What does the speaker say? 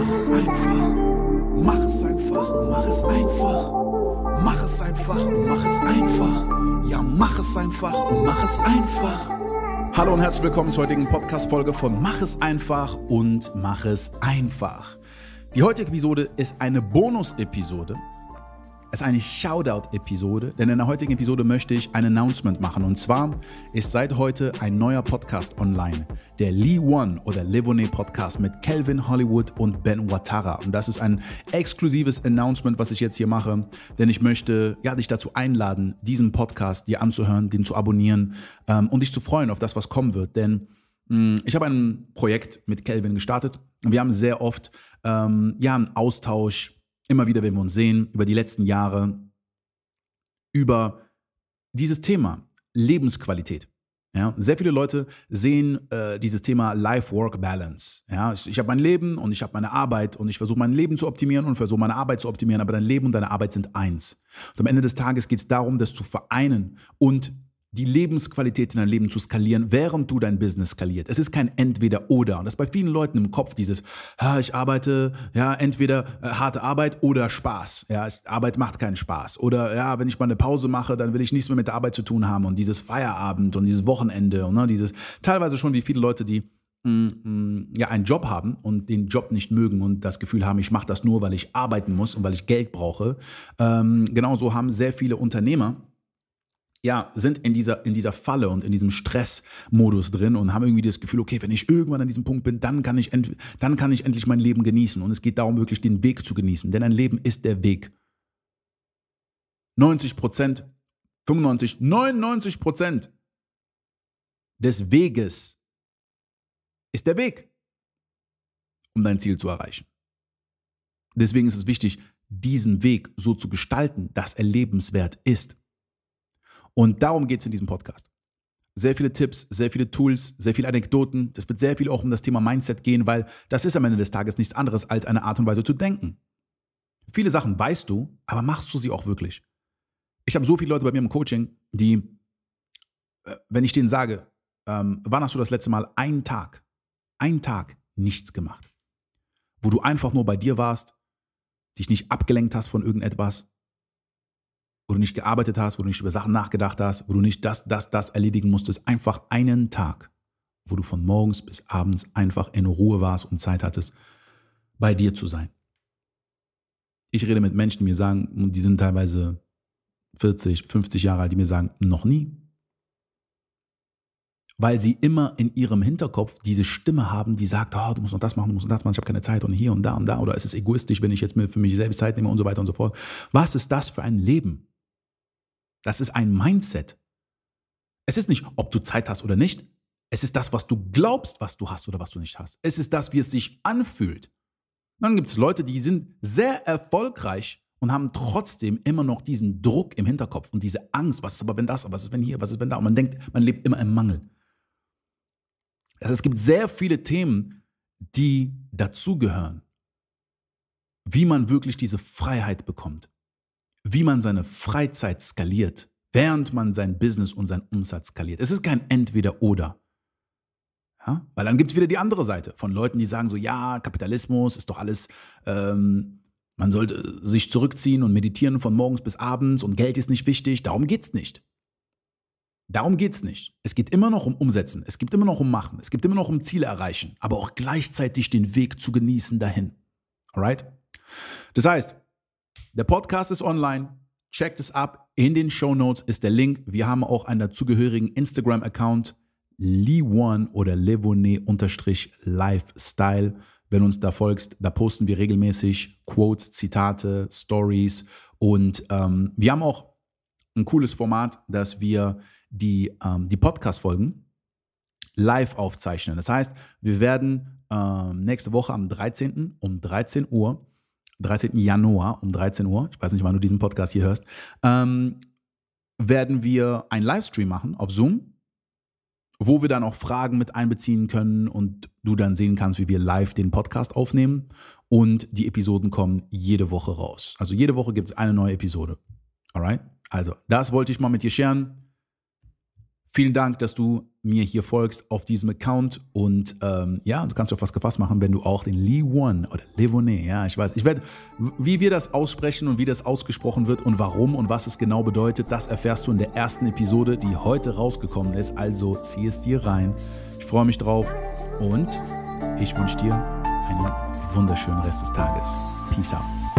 mach es einfach. Mach es einfach mach es einfach. Mach es einfach mach es einfach. Ja, mach es einfach und mach es einfach. Hallo und herzlich willkommen zur heutigen Podcast-Folge von Mach es einfach und mach es einfach. Die heutige Episode ist eine Bonus-Episode es ist eine Shoutout-Episode, denn in der heutigen Episode möchte ich ein Announcement machen. Und zwar ist seit heute ein neuer Podcast online, der Lee One oder Levone Podcast mit Calvin Hollywood und Ben Watara. Und das ist ein exklusives Announcement, was ich jetzt hier mache, denn ich möchte ja, dich dazu einladen, diesen Podcast dir anzuhören, den zu abonnieren ähm, und dich zu freuen auf das, was kommen wird. Denn mh, hm, ich habe ein Projekt mit Calvin gestartet und wir haben sehr oft ähm, ja, einen Austausch immer wieder, wenn wir uns sehen, über die letzten Jahre, über dieses Thema Lebensqualität. Ja, sehr viele Leute sehen äh, dieses Thema Life-Work-Balance. Ja, ich, ich habe mein Leben und ich habe meine Arbeit und ich versuche mein Leben zu optimieren und versuche meine Arbeit zu optimieren, aber dein Leben und deine Arbeit sind eins. Und am Ende des Tages geht es darum, das zu vereinen und die Lebensqualität in deinem Leben zu skalieren, während du dein Business skalierst. Es ist kein Entweder-Oder. Und das ist bei vielen Leuten im Kopf dieses, ich arbeite, ja, entweder äh, harte Arbeit oder Spaß. Ja, Arbeit macht keinen Spaß. Oder ja, wenn ich mal eine Pause mache, dann will ich nichts mehr mit der Arbeit zu tun haben. Und dieses Feierabend und dieses Wochenende und ne, dieses, teilweise schon wie viele Leute, die mm, mm, ja einen Job haben und den Job nicht mögen und das Gefühl haben, ich mache das nur, weil ich arbeiten muss und weil ich Geld brauche. Ähm, genauso haben sehr viele Unternehmer ja, sind in dieser, in dieser Falle und in diesem Stressmodus drin und haben irgendwie das Gefühl, okay, wenn ich irgendwann an diesem Punkt bin, dann kann ich, dann kann ich endlich mein Leben genießen. Und es geht darum, wirklich den Weg zu genießen, denn ein Leben ist der Weg. 90 Prozent, 95, 99 Prozent des Weges ist der Weg, um dein Ziel zu erreichen. Deswegen ist es wichtig, diesen Weg so zu gestalten, dass er lebenswert ist. Und darum geht es in diesem Podcast. Sehr viele Tipps, sehr viele Tools, sehr viele Anekdoten. Das wird sehr viel auch um das Thema Mindset gehen, weil das ist am Ende des Tages nichts anderes als eine Art und Weise zu denken. Viele Sachen weißt du, aber machst du sie auch wirklich? Ich habe so viele Leute bei mir im Coaching, die, äh, wenn ich denen sage, ähm, wann hast du das letzte Mal einen Tag, einen Tag nichts gemacht? Wo du einfach nur bei dir warst, dich nicht abgelenkt hast von irgendetwas, wo du nicht gearbeitet hast, wo du nicht über Sachen nachgedacht hast, wo du nicht das, das, das erledigen musstest. Einfach einen Tag, wo du von morgens bis abends einfach in Ruhe warst und Zeit hattest, bei dir zu sein. Ich rede mit Menschen, die mir sagen, die sind teilweise 40, 50 Jahre alt, die mir sagen, noch nie. Weil sie immer in ihrem Hinterkopf diese Stimme haben, die sagt, oh, du musst noch das machen, du musst noch das machen, ich habe keine Zeit und hier und da und da oder es ist egoistisch, wenn ich jetzt mir für mich selbst Zeit nehme und so weiter und so fort. Was ist das für ein Leben? Das ist ein Mindset. Es ist nicht, ob du Zeit hast oder nicht. Es ist das, was du glaubst, was du hast oder was du nicht hast. Es ist das, wie es sich anfühlt. Dann gibt es Leute, die sind sehr erfolgreich und haben trotzdem immer noch diesen Druck im Hinterkopf und diese Angst, was ist aber wenn das, was ist wenn hier, was ist wenn da. Und man denkt, man lebt immer im Mangel. Also es gibt sehr viele Themen, die dazugehören, wie man wirklich diese Freiheit bekommt wie man seine Freizeit skaliert, während man sein Business und seinen Umsatz skaliert. Es ist kein Entweder-Oder. Ja? Weil dann gibt es wieder die andere Seite von Leuten, die sagen so, ja, Kapitalismus ist doch alles, ähm, man sollte sich zurückziehen und meditieren von morgens bis abends und Geld ist nicht wichtig. Darum geht es nicht. Darum geht es nicht. Es geht immer noch um Umsetzen, es geht immer noch um Machen, es geht immer noch um Ziele erreichen, aber auch gleichzeitig den Weg zu genießen dahin. Alright? Das heißt, der Podcast ist online. Checkt es ab. In den Show Notes ist der Link. Wir haben auch einen dazugehörigen Instagram-Account, lee One oder Levone-Lifestyle. Wenn du uns da folgst, da posten wir regelmäßig Quotes, Zitate, Stories. Und ähm, wir haben auch ein cooles Format, dass wir die, ähm, die Podcast-Folgen live aufzeichnen. Das heißt, wir werden ähm, nächste Woche am 13. um 13 Uhr 13. Januar um 13 Uhr, ich weiß nicht, wann du diesen Podcast hier hörst, ähm, werden wir einen Livestream machen auf Zoom, wo wir dann auch Fragen mit einbeziehen können und du dann sehen kannst, wie wir live den Podcast aufnehmen. Und die Episoden kommen jede Woche raus. Also jede Woche gibt es eine neue Episode. Alright? Also, das wollte ich mal mit dir scheren. Vielen Dank, dass du mir hier folgst auf diesem Account und ähm, ja, du kannst dich auf was gefasst machen, wenn du auch den Lee One oder Levonet, ja, ich weiß, ich werde, wie wir das aussprechen und wie das ausgesprochen wird und warum und was es genau bedeutet, das erfährst du in der ersten Episode, die heute rausgekommen ist, also zieh es dir rein. Ich freue mich drauf und ich wünsche dir einen wunderschönen Rest des Tages. Peace out.